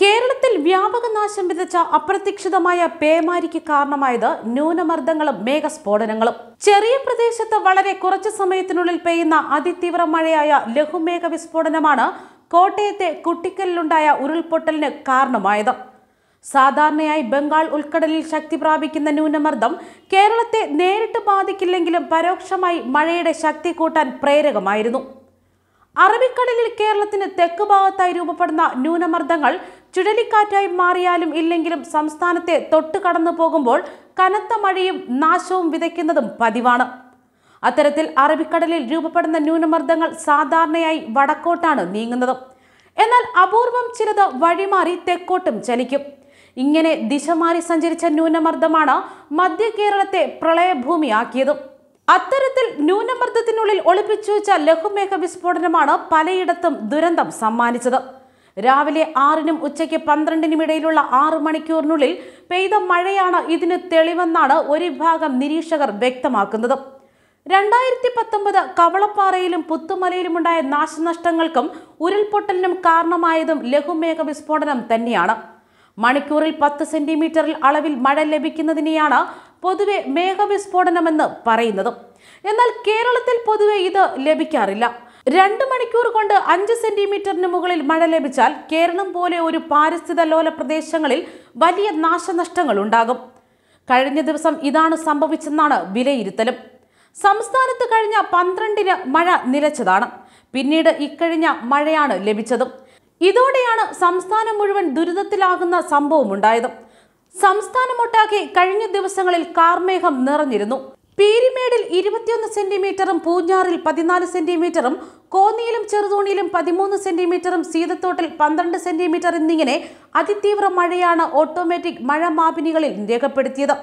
കേരളത്തിൽ വ്യാപക നാശം വിതച്ച അപ്രതീക്ഷിതമായ പേമാരിക്ക് കാരണമായത് ന്യൂനമർദ്ദങ്ങളും മേഘസ്ഫോടനങ്ങളും ചെറിയ പ്രദേശത്ത് വളരെ കുറച്ച് സമയത്തിനുള്ളിൽ പെയ്യുന്ന അതിതീവ്ര മഴയായ ലഘുമേഘ വിസ്ഫോടനമാണ് കോട്ടയത്തെ കുട്ടിക്കലിലുണ്ടായ ഉരുൾപൊട്ടലിന് കാരണമായത് സാധാരണയായി ബംഗാൾ ഉൾക്കടലിൽ ശക്തി പ്രാപിക്കുന്ന ന്യൂനമർദ്ദം കേരളത്തെ നേരിട്ട് ബാധിക്കില്ലെങ്കിലും പരോക്ഷമായി മഴയുടെ ശക്തി കൂട്ടാൻ പ്രേരകമായിരുന്നു അറബിക്കടലിൽ കേരളത്തിന് തെക്ക് ഭാഗത്തായി രൂപപ്പെടുന്ന ന്യൂനമർദ്ദങ്ങൾ ചുഴലിക്കാറ്റായി മാറിയാലും ഇല്ലെങ്കിലും സംസ്ഥാനത്തെ തൊട്ട് കടന്നു പോകുമ്പോൾ കനത്ത മഴയും നാശവും വിതയ്ക്കുന്നതും പതിവാണ് അത്തരത്തിൽ അറബിക്കടലിൽ രൂപപ്പെടുന്ന ന്യൂനമർദ്ദങ്ങൾ സാധാരണയായി വടക്കോട്ടാണ് നീങ്ങുന്നത് എന്നാൽ അപൂർവം ചിലത് വഴിമാറി തെക്കോട്ടും ചലിക്കും ഇങ്ങനെ ദിശ മാറി സഞ്ചരിച്ച ന്യൂനമർദ്ദമാണ് മധ്യ കേരളത്തെ പ്രളയഭൂമിയാക്കിയതും അത്തരത്തിൽ ന്യൂനമർദ്ദത്തിനുള്ളിൽ ഒളിപ്പിച്ചു വെച്ച ലഘുമേഘ വിസ്ഫോടനമാണ് പലയിടത്തും ദുരന്തം സമ്മാനിച്ചത് രാവിലെ ആറിനും ഉച്ചയ്ക്ക് പന്ത്രണ്ടിനും ഇടയിലുള്ള ആറ് മണിക്കൂറിനുള്ളിൽ പെയ്ത മഴയാണ് ഇതിന് തെളിവെന്നാണ് ഒരു വിഭാഗം നിരീക്ഷകർ വ്യക്തമാക്കുന്നത് രണ്ടായിരത്തി പത്തൊമ്പത് കവളപ്പാറയിലും പുത്തുമലയിലുമുണ്ടായ നാശനഷ്ടങ്ങൾക്കും ഉരുൾപൊട്ടലിനും കാരണമായതും ലഘുമേഘ വിസ്ഫോടനം തന്നെയാണ് മണിക്കൂറിൽ പത്ത് സെന്റിമീറ്ററിൽ അളവിൽ മഴ ലഭിക്കുന്നതിനെയാണ് പൊതുവെ മേഘവിസ്ഫോടനമെന്ന് പറയുന്നത് എന്നാൽ കേരളത്തിൽ പൊതുവെ ഇത് ലഭിക്കാറില്ല രണ്ട് മണിക്കൂർ കൊണ്ട് അഞ്ച് സെന്റിമീറ്ററിന് മുകളിൽ മഴ ലഭിച്ചാൽ കേരളം പോലെ ഒരു പാരിസ്ഥിത ലോല പ്രദേശങ്ങളിൽ വലിയ നാശനഷ്ടങ്ങൾ ഉണ്ടാകും കഴിഞ്ഞ ദിവസം ഇതാണ് സംഭവിച്ചെന്നാണ് വിലയിരുത്തലും സംസ്ഥാനത്ത് കഴിഞ്ഞ പന്ത്രണ്ടിന് മഴ നിലച്ചതാണ് പിന്നീട് ഇക്കഴിഞ്ഞ മഴയാണ് ലഭിച്ചതും ഇതോടെയാണ് സംസ്ഥാനം മുഴുവൻ ദുരിതത്തിലാകുന്ന സംഭവമുണ്ടായത് സംസ്ഥാനമൊട്ടാകെ കഴിഞ്ഞ ദിവസങ്ങളിൽ കാർമേഘം നിറഞ്ഞിരുന്നു പീരിമേടിൽ ഇരുപത്തിയൊന്ന് സെന്റിമീറ്ററും പൂഞ്ഞാറിൽ പതിനാല് സെന്റിമീറ്ററും കോന്നിയിലും ചെറുതോണിയിലും പതിമൂന്ന് സെന്റിമീറ്ററും സീതത്തോട്ടിൽ പന്ത്രണ്ട് സെന്റിമീറ്റർ എന്നിങ്ങനെ അതിതീവ്ര മഴയാണ് ഓട്ടോമാറ്റിക് മഴ മാപിനികളിൽ രേഖപ്പെടുത്തിയത്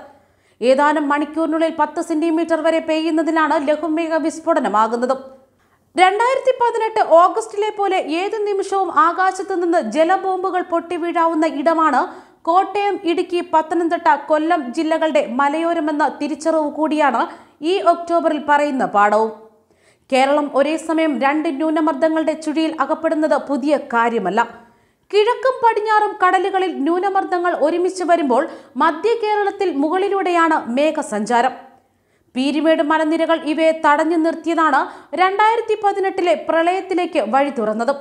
ഏതാനും മണിക്കൂറിനുള്ളിൽ പത്ത് സെന്റിമീറ്റർ വരെ പെയ്യുന്നതിലാണ് ലഘുമേഘ വിസ്ഫോടനമാകുന്നതും രണ്ടായിരത്തി പതിനെട്ട് ഓഗസ്റ്റിലെ പോലെ ഏത് നിമിഷവും ആകാശത്തു നിന്ന് ജലബോംബുകൾ പൊട്ടിവീഴാവുന്ന ഇടമാണ് കോട്ടയം ഇടുക്കി പത്തനംതിട്ട കൊല്ലം ജില്ലകളുടെ മലയോരമെന്ന തിരിച്ചറിവ് കൂടിയാണ് ഈ ഒക്ടോബറിൽ പറയുന്ന പാഠവും കേരളം ഒരേ സമയം രണ്ട് ന്യൂനമർദ്ദങ്ങളുടെ ചുഴിയിൽ അകപ്പെടുന്നത് പുതിയ കാര്യമല്ല കിഴക്കും പടിഞ്ഞാറും കടലുകളിൽ ന്യൂനമർദ്ദങ്ങൾ ഒരുമിച്ച് വരുമ്പോൾ മധ്യ കേരളത്തിൽ മുകളിലൂടെയാണ് മേഘസഞ്ചാരം പീരിമേട് മലനിരകൾ ഇവയെ തടഞ്ഞു നിർത്തിയതാണ് രണ്ടായിരത്തി പതിനെട്ടിലെ പ്രളയത്തിലേക്ക് വഴി തുറന്നതും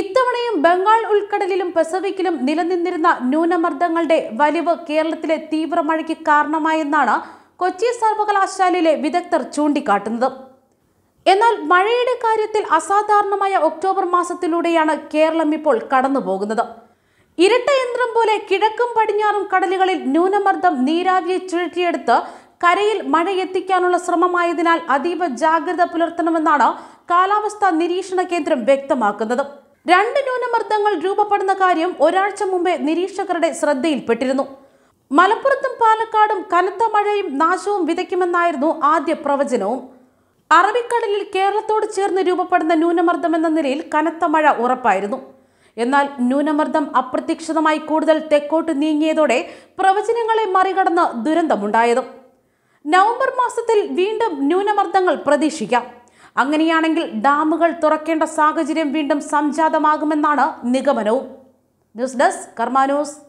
ഇത്തവണയും ബംഗാൾ ഉൾക്കടലിലും പസഫിക്കിലും നിലനിന്നിരുന്ന ന്യൂനമർദ്ദങ്ങളുടെ വലിവ് കേരളത്തിലെ തീവ്ര മഴയ്ക്ക് കാരണമായെന്നാണ് കൊച്ചി സർവകലാശാലയിലെ വിദഗ്ധർ ചൂണ്ടിക്കാട്ടുന്നത് എന്നാൽ മഴയുടെ കാര്യത്തിൽ അസാധാരണമായ ഒക്ടോബർ മാസത്തിലൂടെയാണ് കേരളം ഇപ്പോൾ കടന്നുപോകുന്നത് ഇരട്ട യന്ത്രം പോലെ കിഴക്കും പടിഞ്ഞാറും കടലുകളിൽ ന്യൂനമർദ്ദം നീരാവിയെ ചുഴറ്റിയെടുത്ത് കരയിൽ മഴ എത്തിക്കാനുള്ള ശ്രമമായതിനാൽ അതീവ ജാഗ്രത പുലർത്തണമെന്നാണ് കാലാവസ്ഥാ നിരീക്ഷണ കേന്ദ്രം വ്യക്തമാക്കുന്നത് രണ്ട് ന്യൂനമർദ്ദങ്ങൾ രൂപപ്പെടുന്ന കാര്യം ഒരാഴ്ച മുമ്പേ നിരീക്ഷകരുടെ ശ്രദ്ധയിൽപ്പെട്ടിരുന്നു മലപ്പുറത്തും പാലക്കാടും കനത്ത മഴയും നാശവും വിതയ്ക്കുമെന്നായിരുന്നു ആദ്യ പ്രവചനവും അറബിക്കടലിൽ കേരളത്തോട് ചേർന്ന് രൂപപ്പെടുന്ന ന്യൂനമർദ്ദം എന്ന നിലയിൽ കനത്ത മഴ ഉറപ്പായിരുന്നു എന്നാൽ ന്യൂനമർദ്ദം അപ്രതീക്ഷിതമായി കൂടുതൽ തെക്കോട്ട് നീങ്ങിയതോടെ പ്രവചനങ്ങളെ മറികടന്ന് ദുരന്തമുണ്ടായതും നവംബർ മാസത്തിൽ വീണ്ടും ന്യൂനമർദ്ദങ്ങൾ പ്രതീക്ഷിക്കാം അങ്ങനെയാണെങ്കിൽ ഡാമുകൾ തുറക്കേണ്ട സാഹചര്യം വീണ്ടും സംജാതമാകുമെന്നാണ് നിഗമനവും ന്യൂസ് ഡെസ്ക് കർമാനോസ്